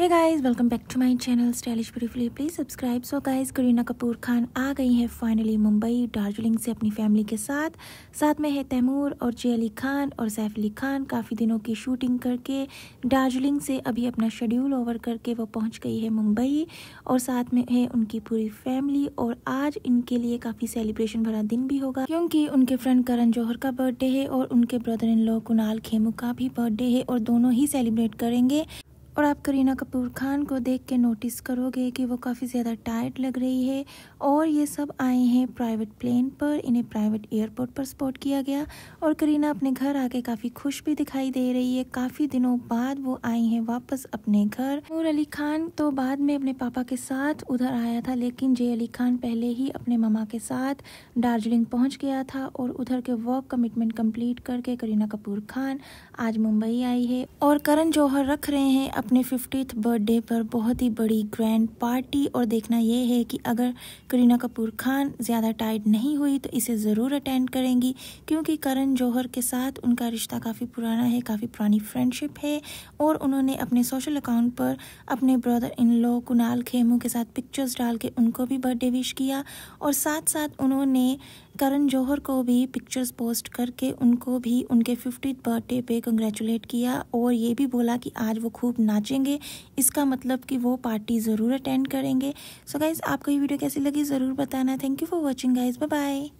hey guys welcome back to my channel stylish briefly please subscribe so guys Kareena Kapoor Khan आ गई हैं finally Mumbai Darjeeling से अपनी फैमिली के साथ साथ में है तैमूर और जे अली खान और सैफ अली खान काफ़ी दिनों की शूटिंग करके दार्जिलिंग से अभी अपना शेड्यूल ओवर करके वो पहुंच गई है मुंबई और साथ में है उनकी पूरी फैमिली और आज इनके लिए काफ़ी सेलिब्रेशन भरा दिन भी होगा क्योंकि उनके फ्रेंड करण जौहर का बर्थडे है और उनके brother in law Kunal Khemu का भी बर्थडे है और दोनों ही सेलिब्रेट करेंगे और आप करीना कपूर खान को देख के नोटिस करोगे कि वो काफ़ी ज़्यादा टायर्ड लग रही है और ये सब आए हैं प्राइवेट प्लेन पर इन्हें प्राइवेट एयरपोर्ट पर स्पॉट किया गया और करीना अपने घर आके काफ़ी खुश भी दिखाई दे रही है काफ़ी दिनों बाद वो आई हैं वापस अपने घर नूर अली खान तो बाद में अपने पापा के साथ उधर आया था लेकिन जय अली खान पहले ही अपने मामा के साथ दार्जिलिंग पहुँच गया था और उधर के वर्क कमिटमेंट कम्प्लीट करके करीना कपूर खान आज मुंबई आई है और करण जौहर रख रहे हैं अपने फिफ्टीथ बर्थडे पर बहुत ही बड़ी ग्रैंड पार्टी और देखना ये है कि अगर करीना कपूर खान ज़्यादा टाइट नहीं हुई तो इसे ज़रूर अटेंड करेंगी क्योंकि करण जौहर के साथ उनका रिश्ता काफ़ी पुराना है काफ़ी पुरानी फ्रेंडशिप है और उन्होंने अपने सोशल अकाउंट पर अपने brother in law Kunal Khemu के साथ पिक्चर्स डाल के उनको भी बर्थडे विश किया और साथ साथ उन्होंने करण जौहर को भी पिक्चर्स पोस्ट करके उनको भी उनके फिफ्टी बर्थडे पे कंग्रेचुलेट किया और ये भी बोला कि आज वो खूब नाचेंगे इसका मतलब कि वो पार्टी ज़रूर अटेंड करेंगे सो so गाइज़ आपको ये वीडियो कैसी लगी ज़रूर बताना thank you for watching guys bye bye